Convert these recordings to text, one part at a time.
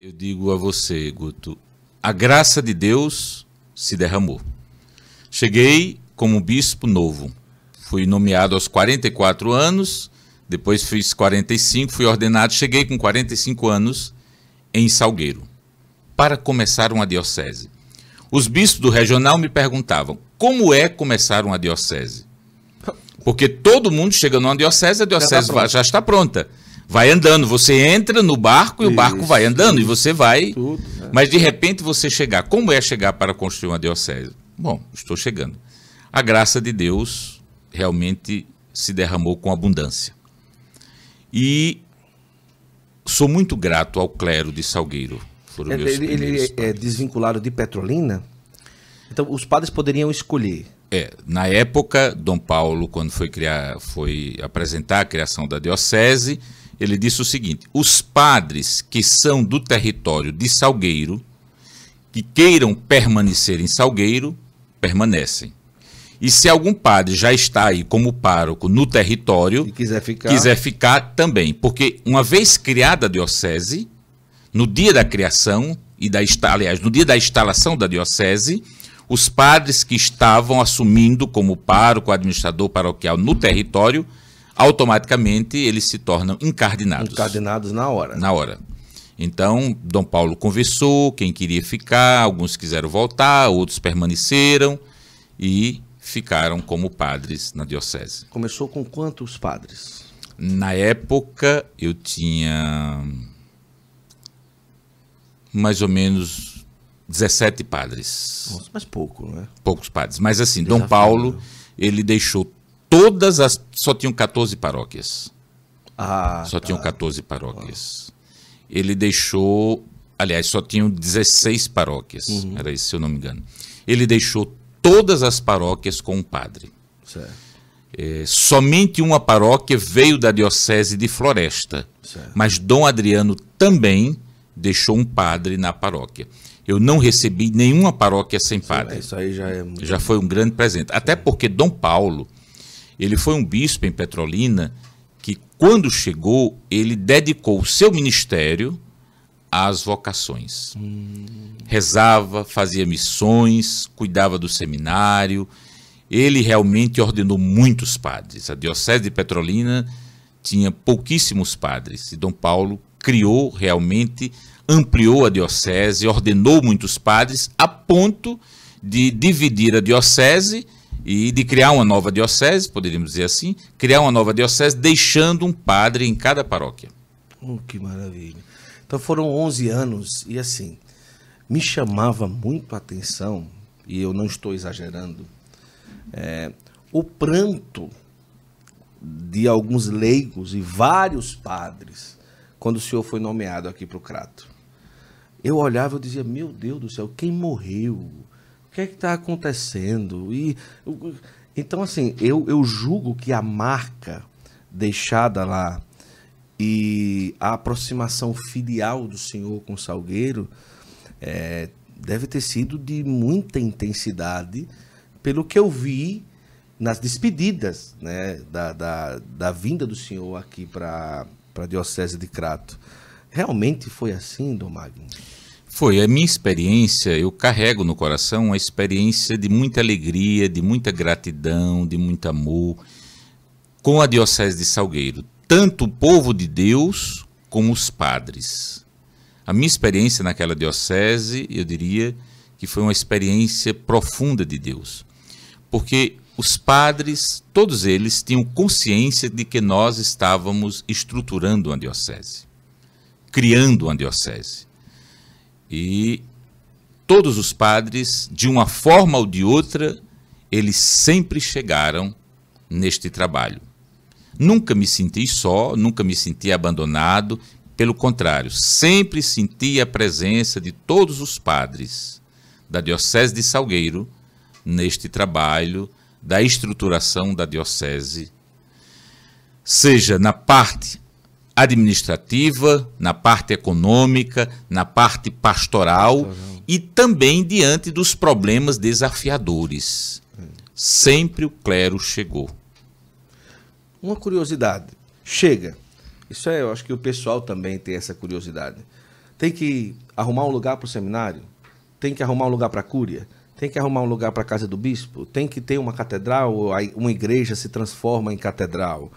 Eu digo a você, Guto, a graça de Deus se derramou. Cheguei como bispo novo. Fui nomeado aos 44 anos, depois fiz 45, fui ordenado, cheguei com 45 anos em Salgueiro, para começar uma diocese. Os bispos do regional me perguntavam: como é começar uma diocese? Porque todo mundo chega numa diocese, a tá diocese já está pronta. Já está pronta vai andando. Você entra no barco e isso, o barco vai andando tudo, e você vai. Tudo, né? Mas de repente você chegar. Como é chegar para construir uma diocese? Bom, estou chegando. A graça de Deus realmente se derramou com abundância. E sou muito grato ao clero de Salgueiro. Foram ele, é, meus ele é desvinculado de Petrolina? Então os padres poderiam escolher. É, na época, Dom Paulo, quando foi criar, foi apresentar a criação da diocese, ele disse o seguinte: os padres que são do território de Salgueiro, que queiram permanecer em Salgueiro, permanecem. E se algum padre já está aí como pároco no território, e quiser ficar, quiser ficar também, porque uma vez criada a diocese, no dia da criação e da aliás, no dia da instalação da diocese, os padres que estavam assumindo como pároco, administrador paroquial no território, automaticamente eles se tornam encardinados. Encardinados na hora. Na hora. Então, Dom Paulo conversou, quem queria ficar, alguns quiseram voltar, outros permaneceram e ficaram como padres na diocese. Começou com quantos padres? Na época, eu tinha mais ou menos 17 padres. Nossa, mas pouco, né? Poucos padres. Mas assim, Desafio. Dom Paulo, ele deixou todas as. Só tinham 14 paróquias. Ah, só tá. tinham 14 paróquias. Ah. Ele deixou. Aliás, só tinham 16 paróquias. Uhum. Era isso, se eu não me engano. Ele deixou todas as paróquias com um padre. É, somente uma paróquia veio da Diocese de Floresta. Certo. Mas Dom Adriano também deixou um padre na paróquia. Eu não recebi nenhuma paróquia sem padre. Isso aí já é muito... Já foi um grande presente. Até porque Dom Paulo ele foi um bispo em Petrolina que, quando chegou, ele dedicou o seu ministério às vocações. Hum. Rezava, fazia missões, cuidava do seminário. Ele realmente ordenou muitos padres. A Diocese de Petrolina tinha pouquíssimos padres e Dom Paulo criou realmente, ampliou a diocese, ordenou muitos padres a ponto de dividir a diocese e de criar uma nova diocese, poderíamos dizer assim, criar uma nova diocese deixando um padre em cada paróquia. Oh, que maravilha. Então foram 11 anos e assim, me chamava muito a atenção, e eu não estou exagerando, é, o pranto de alguns leigos e vários padres quando o senhor foi nomeado aqui para o Crato. Eu olhava e dizia, meu Deus do céu, quem morreu? que é que está acontecendo? E, então, assim, eu, eu julgo que a marca deixada lá e a aproximação filial do Senhor com o Salgueiro é, deve ter sido de muita intensidade, pelo que eu vi nas despedidas né, da, da, da vinda do Senhor aqui para a Diocese de Crato. Realmente foi assim, Dom Magno? Foi a minha experiência, eu carrego no coração uma experiência de muita alegria, de muita gratidão, de muito amor com a Diocese de Salgueiro, tanto o povo de Deus como os padres. A minha experiência naquela diocese, eu diria que foi uma experiência profunda de Deus, porque os padres, todos eles, tinham consciência de que nós estávamos estruturando uma diocese, criando uma diocese e todos os padres, de uma forma ou de outra, eles sempre chegaram neste trabalho. Nunca me senti só, nunca me senti abandonado, pelo contrário, sempre senti a presença de todos os padres da Diocese de Salgueiro neste trabalho da estruturação da Diocese, seja na parte administrativa, na parte econômica, na parte pastoral, e também diante dos problemas desafiadores. Sempre o clero chegou. Uma curiosidade. Chega. Isso é, eu acho que o pessoal também tem essa curiosidade. Tem que arrumar um lugar para o seminário, tem que arrumar um lugar para a cúria, tem que arrumar um lugar para a casa do bispo, tem que ter uma catedral, uma igreja se transforma em catedral.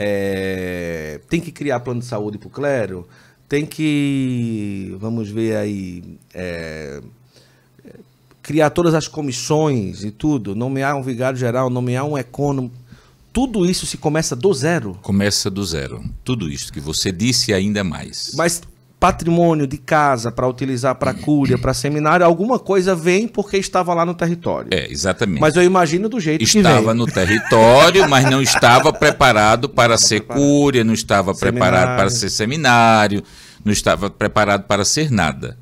É, tem que criar plano de saúde para o clero, tem que, vamos ver aí, é, criar todas as comissões e tudo, nomear um vigário geral, nomear um econômico. Tudo isso se começa do zero. Começa do zero. Tudo isso que você disse ainda mais. Mas patrimônio de casa para utilizar para cúria, para seminário, alguma coisa vem porque estava lá no território. É, exatamente. Mas eu imagino do jeito estava que Estava no território, mas não estava preparado para ser preparado. cúria, não estava seminário. preparado para ser seminário, não estava preparado para ser nada.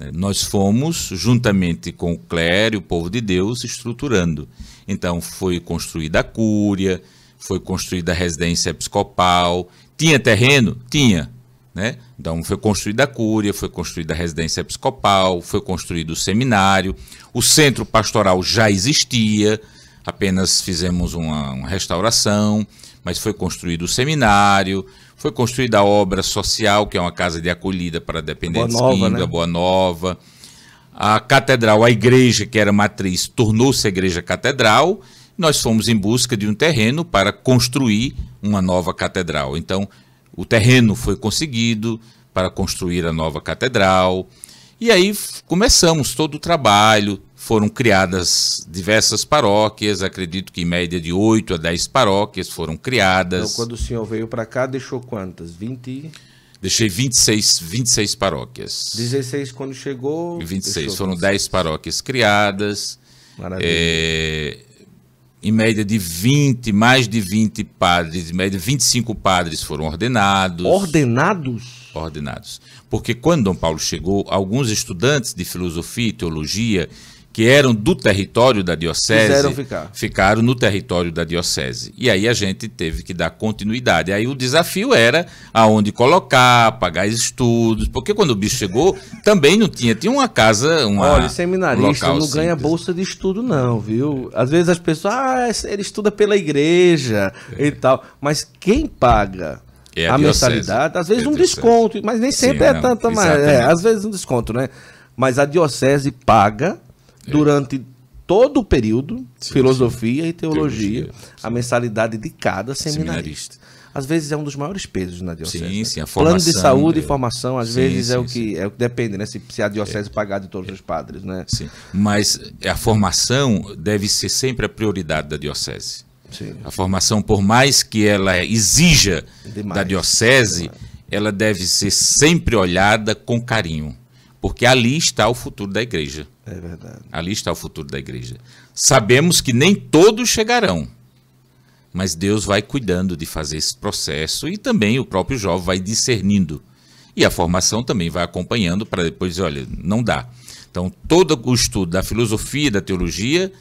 É, nós fomos, juntamente com o clero, o povo de Deus, estruturando. Então, foi construída a cúria, foi construída a residência episcopal. Tinha terreno? Tinha né? Então, foi construída a cúria, foi construída a residência episcopal, foi construído o seminário, o centro pastoral já existia, apenas fizemos uma, uma restauração, mas foi construído o seminário, foi construída a obra social, que é uma casa de acolhida para dependentes Boa Nova, né? Boa Nova. A catedral, a igreja que era matriz, tornou-se a igreja catedral. Nós fomos em busca de um terreno para construir uma nova catedral. Então, o terreno foi conseguido para construir a nova catedral. E aí começamos todo o trabalho, foram criadas diversas paróquias, acredito que em média de 8 a 10 paróquias foram criadas. Então, quando o senhor veio para cá, deixou quantas? 20? Deixei 26, 26 paróquias. 16 quando chegou? 26, foram 10 paróquias criadas. Maravilha. É, em média de 20, mais de 20 padres, em média 25 padres foram ordenados. Ordenados? Ordenados. Porque quando Dom Paulo chegou, alguns estudantes de filosofia e teologia que eram do território da diocese ficar. ficaram no território da diocese. E aí a gente teve que dar continuidade. Aí o desafio era aonde colocar, pagar estudos, porque quando o bicho chegou, também não tinha, tinha uma casa, uma Olha, seminarista não simples. ganha bolsa de estudo não, viu? Às vezes as pessoas, ah, é, ele estuda pela igreja é. e tal, mas quem paga? É a, a mensalidade, às vezes é um desconto, mas nem sempre Sim, é tanto, mas é, às vezes um desconto, né? Mas a diocese paga durante todo o período, sim, filosofia sim. e teologia, teologia a mensalidade de cada seminarista. seminarista. Às vezes é um dos maiores pesos na diocese. Sim, né? sim, a formação, Plano de saúde é... e formação, às sim, vezes é o que é o que depende, né? Se, se a é. diocese é... pagar de todos é. os padres, né? Sim. Mas a formação deve ser sempre a prioridade da diocese. Sim. A formação, por mais que ela exija Demais. da diocese, Demais. ela deve ser sempre olhada com carinho, porque ali está o futuro da igreja. É verdade. Ali está o futuro da igreja. Sabemos que nem todos chegarão, mas Deus vai cuidando de fazer esse processo e também o próprio jovem vai discernindo. E a formação também vai acompanhando para depois dizer, olha, não dá. Então, todo o estudo da filosofia, da teologia,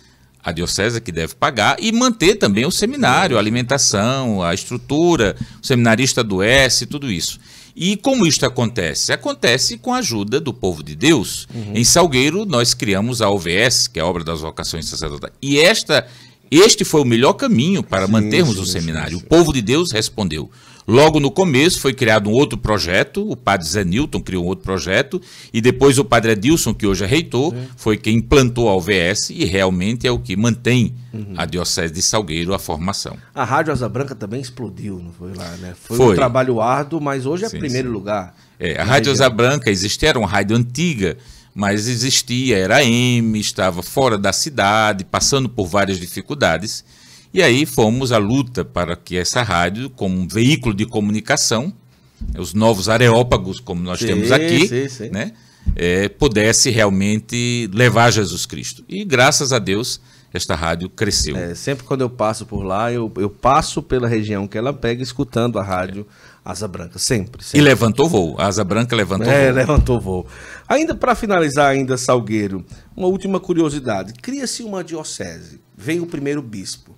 a diocese é que deve pagar e manter também o seminário, a alimentação, a estrutura, o seminarista adoece, tudo isso. E como isto acontece? Acontece com a ajuda do povo de Deus. Uhum. Em Salgueiro, nós criamos a OVS, que é a obra das vocações sacerdotais. E esta, este foi o melhor caminho para sim, mantermos sim, o seminário. Sim, o povo de Deus respondeu. Logo no começo foi criado um outro projeto, o padre Zé Newton criou um outro projeto, e depois o padre Edilson, que hoje é reitor, é. foi quem implantou a OVS e realmente é o que mantém uhum. a Diocese de Salgueiro a formação. A Rádio Asa Branca também explodiu, não foi lá, né? Foi, foi. um trabalho árduo, mas hoje é sim, primeiro lugar. É, a Rádio Asa Branca existia, era uma rádio antiga, mas existia, era M, estava fora da cidade, passando por várias dificuldades e aí fomos à luta para que essa rádio, como um veículo de comunicação, os novos areópagos, como nós sim, temos aqui, sim, sim. Né, é, pudesse realmente levar Jesus Cristo. E graças a Deus, esta rádio cresceu. É, sempre quando eu passo por lá, eu, eu passo pela região que ela pega, escutando a rádio é. Asa Branca, sempre, sempre. E levantou voo, a Asa Branca levantou é, voo. levantou voo. Ainda para finalizar, ainda Salgueiro, uma última curiosidade. Cria-se uma diocese, vem o primeiro bispo.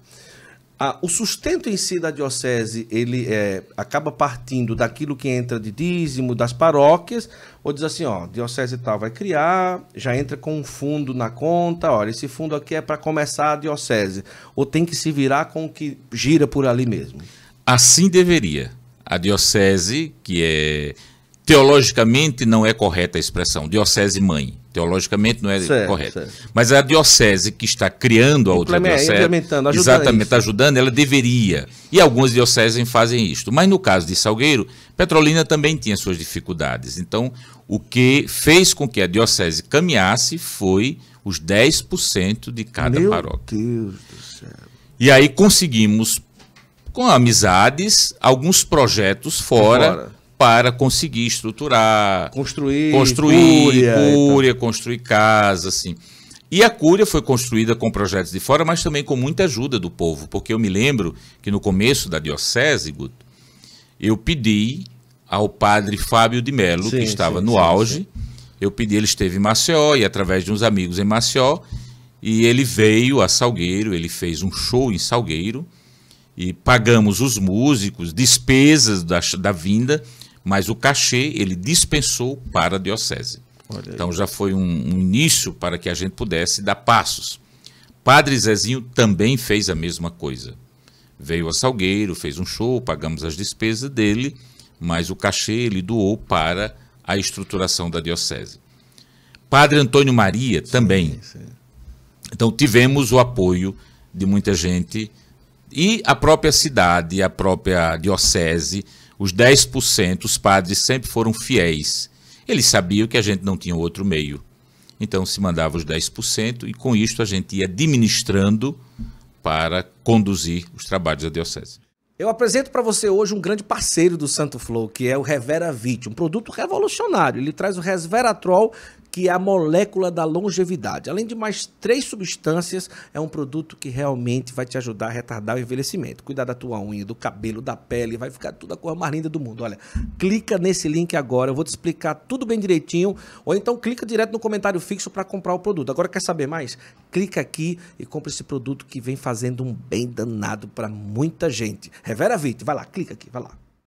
Ah, o sustento em si da diocese, ele é, acaba partindo daquilo que entra de dízimo, das paróquias, ou diz assim, ó, diocese tal vai criar, já entra com um fundo na conta, olha, esse fundo aqui é para começar a diocese, ou tem que se virar com o que gira por ali mesmo? Assim deveria. A diocese, que é Teologicamente não é correta a expressão, diocese mãe. Teologicamente não é certo, correta. Certo. Mas a diocese que está criando a outra diocese, implementando, ajudando exatamente, está ajudando, ela deveria. E algumas dioceses fazem isto. Mas no caso de Salgueiro, Petrolina também tinha suas dificuldades. Então, o que fez com que a diocese caminhasse foi os 10% de cada paróquia. Meu Deus do céu. E aí conseguimos, com amizades, alguns projetos fora. fora para conseguir estruturar, construir, construir cúria, cúria construir casa, assim. E a cúria foi construída com projetos de fora, mas também com muita ajuda do povo, porque eu me lembro que no começo da diocese, Guto, eu pedi ao padre Fábio de Melo que estava sim, no sim, auge, eu pedi, ele esteve em Maceió e através de uns amigos em Maceió, e ele veio a Salgueiro, ele fez um show em Salgueiro, e pagamos os músicos, despesas da, da vinda, mas o cachê ele dispensou para a diocese. Então já foi um, um, início para que a gente pudesse dar passos. Padre Zezinho também fez a mesma coisa. Veio a Salgueiro, fez um show, pagamos as despesas dele, mas o cachê ele doou para a estruturação da diocese. Padre Antônio Maria também. Sim, sim. Então tivemos o apoio de muita gente e a própria cidade, a própria diocese os 10%, os padres sempre foram fiéis. Eles sabiam que a gente não tinha outro meio. Então se mandava os 10% e com isto a gente ia administrando para conduzir os trabalhos da diocese. Eu apresento para você hoje um grande parceiro do Santo Flow, que é o Revera Vit, um produto revolucionário. Ele traz o resveratrol, que é a molécula da longevidade. Além de mais três substâncias, é um produto que realmente vai te ajudar a retardar o envelhecimento. Cuidar da tua unha, do cabelo, da pele, vai ficar tudo a cor mais linda do mundo. Olha, clica nesse link agora, eu vou te explicar tudo bem direitinho, ou então clica direto no comentário fixo para comprar o produto. Agora quer saber mais? Clica aqui e compra esse produto que vem fazendo um bem danado para muita gente. Revera Vite, vai lá, clica aqui, vai lá.